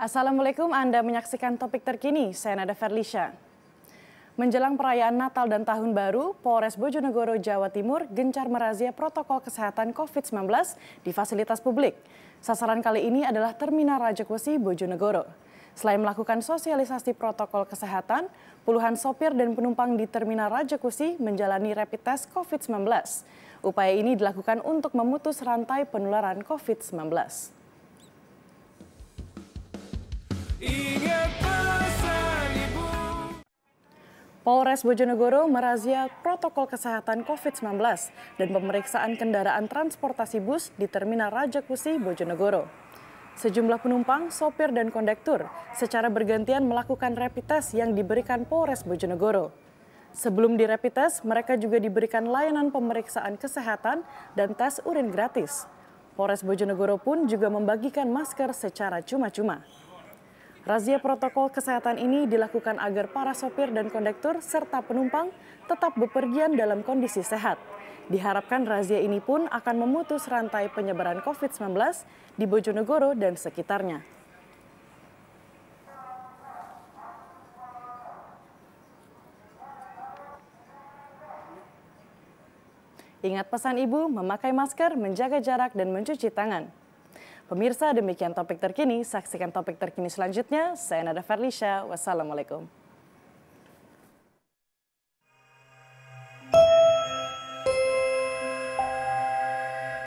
Assalamualaikum, Anda menyaksikan topik terkini, saya Nada Ferlisha. Menjelang perayaan Natal dan Tahun Baru, Polres Bojonegoro, Jawa Timur gencar merazia protokol kesehatan COVID-19 di fasilitas publik. Sasaran kali ini adalah Terminal Rajakwesi, Bojonegoro. Selain melakukan sosialisasi protokol kesehatan, puluhan sopir dan penumpang di Terminal Rajakusi menjalani rapid test COVID-19. Upaya ini dilakukan untuk memutus rantai penularan COVID-19. Polres Bojonegoro merazia protokol kesehatan COVID-19 dan pemeriksaan kendaraan transportasi bus di Terminal Raja Kusi, Bojonegoro. Sejumlah penumpang, sopir, dan kondektur secara bergantian melakukan rapid test yang diberikan Polres Bojonegoro. Sebelum di rapid test, mereka juga diberikan layanan pemeriksaan kesehatan dan tes urin gratis. Polres Bojonegoro pun juga membagikan masker secara cuma-cuma. Razia protokol kesehatan ini dilakukan agar para sopir dan kondektur serta penumpang tetap bepergian dalam kondisi sehat. Diharapkan razia ini pun akan memutus rantai penyebaran COVID-19 di Bojonegoro dan sekitarnya. Ingat pesan ibu, memakai masker, menjaga jarak, dan mencuci tangan. Pemirsa, demikian topik terkini. Saksikan topik terkini selanjutnya. Saya Nada Farlisha. Wassalamualaikum.